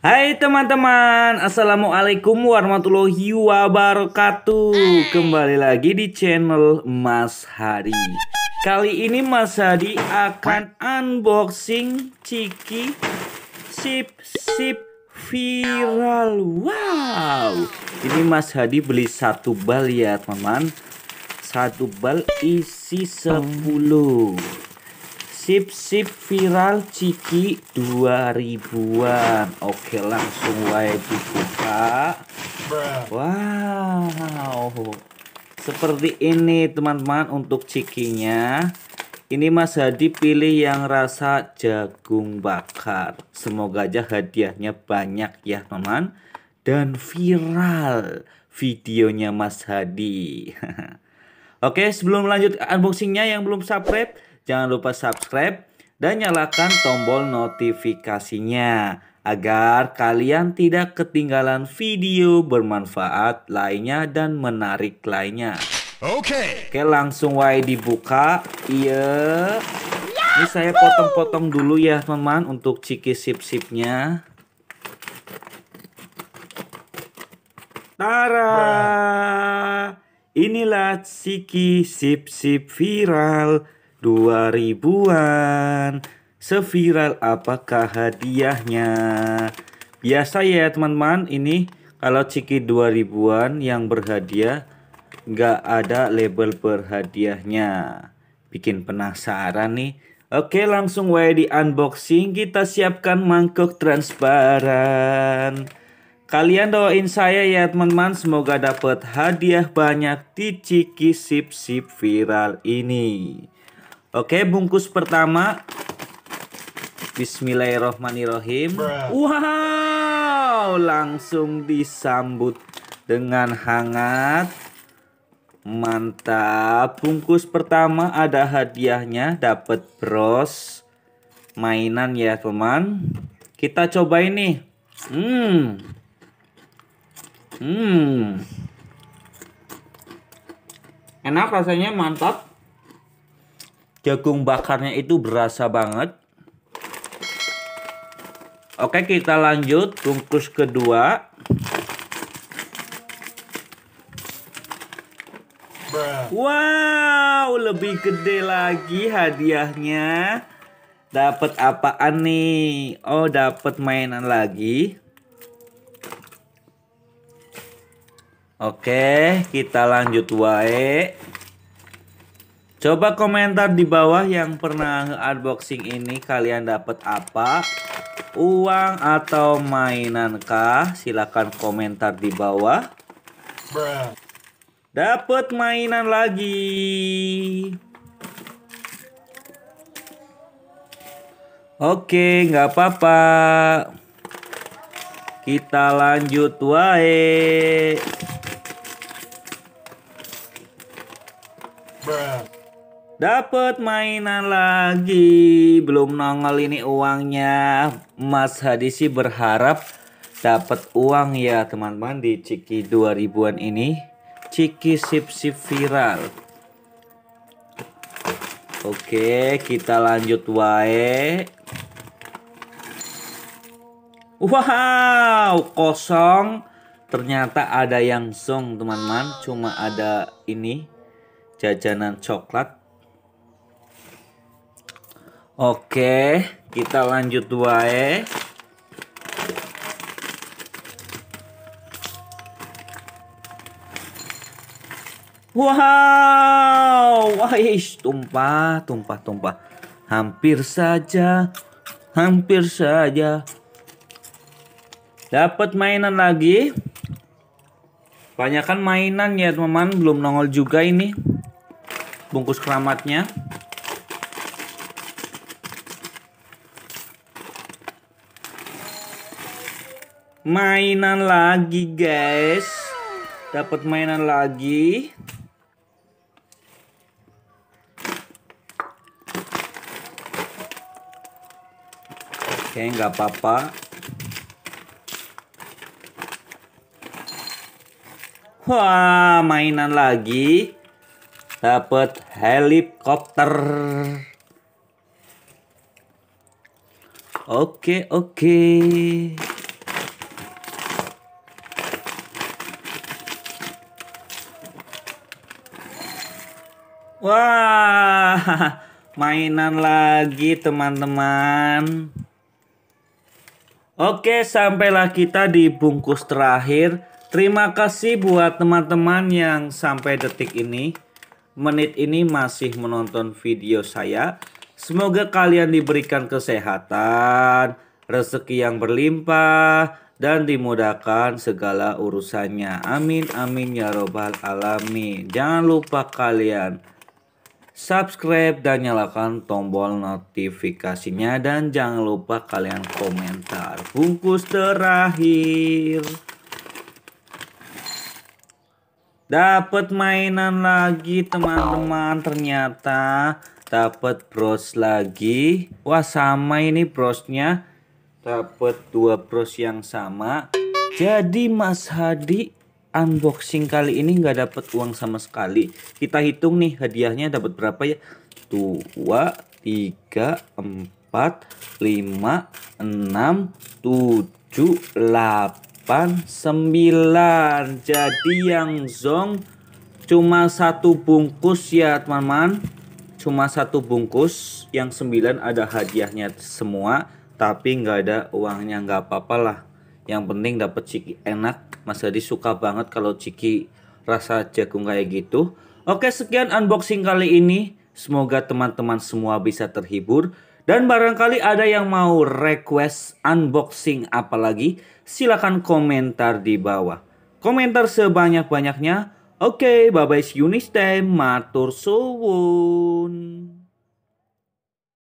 Hai teman-teman, Assalamualaikum warahmatullahi wabarakatuh Kembali lagi di channel Mas Hari Kali ini Mas Hadi akan unboxing Ciki Sip Sip Viral Wow Ini Mas Hadi beli satu bal ya teman-teman Satu bal isi sepuluh sip sip viral ciki 2000-an oke langsung wae dibuka wow seperti ini teman-teman untuk cikinya ini Mas Hadi pilih yang rasa jagung bakar semoga aja hadiahnya banyak ya teman dan viral videonya Mas Hadi Oke sebelum lanjut unboxingnya yang belum subscribe Jangan lupa subscribe dan nyalakan tombol notifikasinya agar kalian tidak ketinggalan video bermanfaat lainnya dan menarik lainnya. Oke. Okay. Oke, langsung wae dibuka. Iya. Ini saya potong-potong dulu ya, teman-teman, untuk ciki sip-sipnya. Tara. Inilah ciki sip-sip viral dua ribuan Seviral apakah hadiahnya Biasa ya teman-teman ini kalau ciki dua ribuan yang berhadiah nggak ada label berhadiahnya Bikin penasaran nih Oke langsung way di unboxing kita siapkan mangkuk transparan Kalian doain saya ya teman-teman semoga dapat hadiah banyak di Ciki Sip Sip viral ini. Oke, bungkus pertama. Bismillahirrohmanirrohim. Wow, langsung disambut dengan hangat. Mantap. Bungkus pertama ada hadiahnya, dapat bros mainan ya, teman. Kita coba ini. Hmm. Hmm. Enak rasanya, mantap jagung bakarnya itu berasa banget. Oke, kita lanjut bungkus kedua. Wow, lebih gede lagi hadiahnya. Dapat apaan nih? Oh, dapat mainan lagi. Oke, kita lanjut wae. Coba komentar di bawah yang pernah unboxing ini kalian dapat apa? Uang atau mainan kah? Silahkan komentar di bawah. Dapat mainan lagi. Oke, nggak apa-apa. Kita lanjut wae. Dapat mainan lagi. Belum nongol ini uangnya. Mas sih berharap dapat uang ya teman-teman di Ciki 2000-an ini. Ciki sip-sip viral. Oke, kita lanjut wae. Wow, kosong. Ternyata ada yang song, teman-teman. Cuma ada ini jajanan coklat Oke, kita lanjut dua e. Wow, wais, tumpah, tumpah, tumpah. Hampir saja, hampir saja. Dapat mainan lagi. Banyakan mainan ya teman-teman, belum nongol juga ini. Bungkus keramatnya. mainan lagi guys dapat mainan lagi oke nggak apa-apa wah mainan lagi dapat helikopter oke oke Wah, mainan lagi teman-teman. Oke, sampailah kita di bungkus terakhir. Terima kasih buat teman-teman yang sampai detik ini, menit ini masih menonton video saya. Semoga kalian diberikan kesehatan, rezeki yang berlimpah, dan dimudahkan segala urusannya. Amin, amin ya robbal alamin. Jangan lupa kalian subscribe dan nyalakan tombol notifikasinya dan jangan lupa kalian komentar bungkus terakhir dapat mainan lagi teman-teman ternyata dapat bros lagi wah sama ini brosnya dapat dua bros yang sama jadi Mas Hadi unboxing kali ini nggak dapat uang sama sekali. Kita hitung nih hadiahnya dapat berapa ya? 2 3 4 5 6 7 8 9. Jadi yang zong cuma satu bungkus ya, teman-teman. Cuma satu bungkus, yang 9 ada hadiahnya semua, tapi nggak ada uangnya, nggak apa-apalah. Yang penting dapat ciki enak Mas Hadi suka banget kalau ciki rasa jagung kayak gitu. Oke, sekian unboxing kali ini. Semoga teman-teman semua bisa terhibur. Dan barangkali ada yang mau request unboxing apalagi, Silahkan komentar di bawah. Komentar sebanyak-banyaknya. Oke, okay, bye-bye see you next time. Matur suwun.